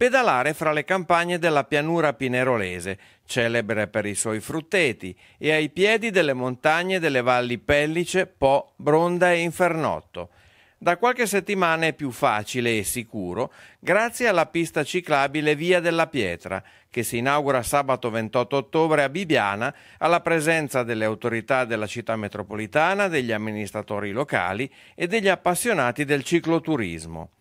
pedalare fra le campagne della pianura pinerolese, celebre per i suoi frutteti, e ai piedi delle montagne delle valli Pellice, Po, Bronda e Infernotto. Da qualche settimana è più facile e sicuro grazie alla pista ciclabile Via della Pietra, che si inaugura sabato 28 ottobre a Bibiana alla presenza delle autorità della città metropolitana, degli amministratori locali e degli appassionati del cicloturismo.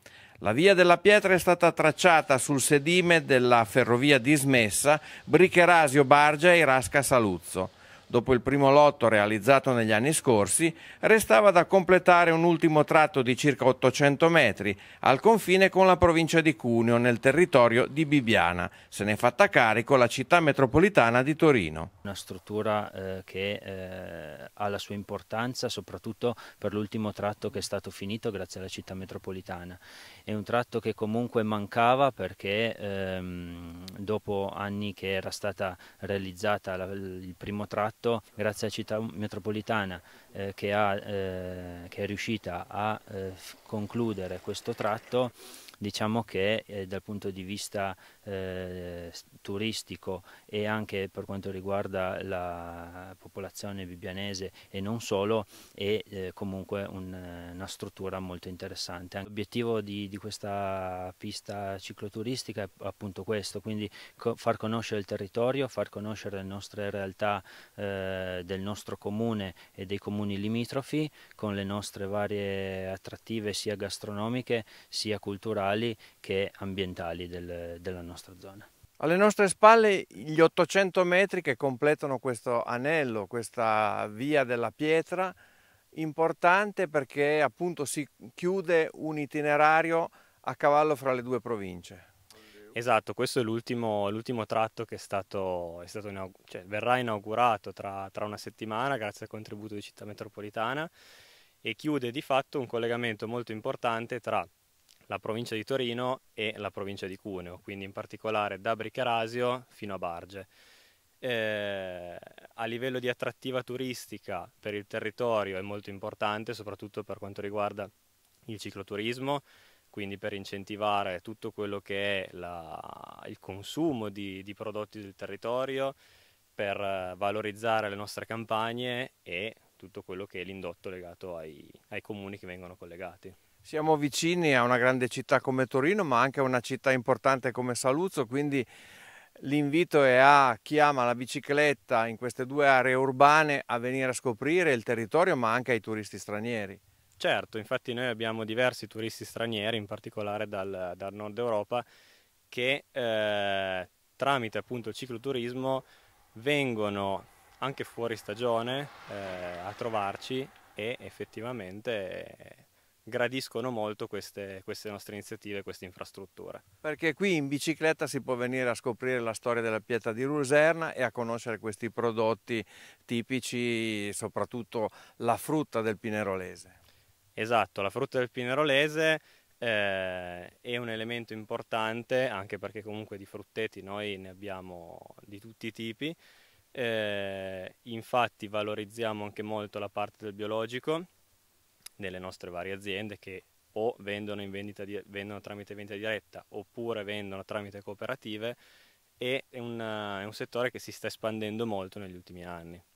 La via della pietra è stata tracciata sul sedime della ferrovia dismessa Bricherasio Bargia e Rasca Saluzzo. Dopo il primo lotto realizzato negli anni scorsi, restava da completare un ultimo tratto di circa 800 metri al confine con la provincia di Cuneo nel territorio di Bibiana. Se ne è fatta carico la città metropolitana di Torino. Una struttura eh, che eh, ha la sua importanza soprattutto per l'ultimo tratto che è stato finito grazie alla città metropolitana. È un tratto che comunque mancava perché ehm, dopo anni che era stata realizzata la, il primo tratto fatto grazie alla città metropolitana eh, che, ha, eh, che, è riuscita a eh, concludere questo tratto diciamo che eh, dal punto di vista eh, turistico e anche per quanto riguarda la popolazione bibbianese e non solo è eh, comunque un, eh, una struttura molto interessante. L'obiettivo di, di, questa pista cicloturistica è appunto questo, quindi co far conoscere il territorio, far conoscere le nostre realtà del nostro comune e dei comuni comuni limitrofi con le nostre varie attrattive sia gastronomiche sia culturali che ambientali del, della nostra zona. Alle nostre spalle gli 800 metri che completano questo anello, questa via della pietra, importante perché appunto si chiude un itinerario a cavallo fra le due province. Esatto, questo è l'ultimo, l'ultimo tratto che è stato, è stato inaug- cioè, verrà inaugurato tra, tra una settimana grazie al contributo di Città Metropolitana e chiude di fatto un collegamento molto importante tra la provincia di Torino e la provincia di Cuneo, quindi in particolare da Bricarasio fino a Barge. Eh, a livello di attrattiva turistica per il territorio è molto importante, soprattutto per quanto riguarda il cicloturismo, quindi per incentivare tutto quello che è la, il consumo di, di, prodotti del territorio, per eh, valorizzare le nostre campagne e tutto quello che è l'indotto legato ai, ai comuni che vengono collegati. Siamo vicini a una grande città come Torino, ma anche a una città importante come Saluzzo, quindi L'invito è a chi ama la bicicletta in queste due aree urbane a venire a scoprire il territorio ma anche ai turisti stranieri. Certo, infatti noi abbiamo diversi turisti stranieri, in particolare dal, dal nord Europa, che eh, tramite appunto il cicloturismo vengono anche fuori stagione eh, a trovarci e effettivamente eh, gradiscono molto queste, queste, nostre iniziative, queste infrastrutture. Perché qui in bicicletta si può venire a scoprire la storia della pietra di Luserna e a conoscere questi prodotti tipici, soprattutto la frutta del pinerolese. Esatto, la frutta del pinerolese eh, è un elemento importante anche perché comunque di frutteti noi ne abbiamo di tutti i tipi. Eh, infatti valorizziamo anche molto la parte del biologico nelle nostre varie aziende che o vendono, vendita di, vendono tramite vendita diretta oppure vendono tramite cooperative e è un, è un settore che si sta espandendo molto negli ultimi anni.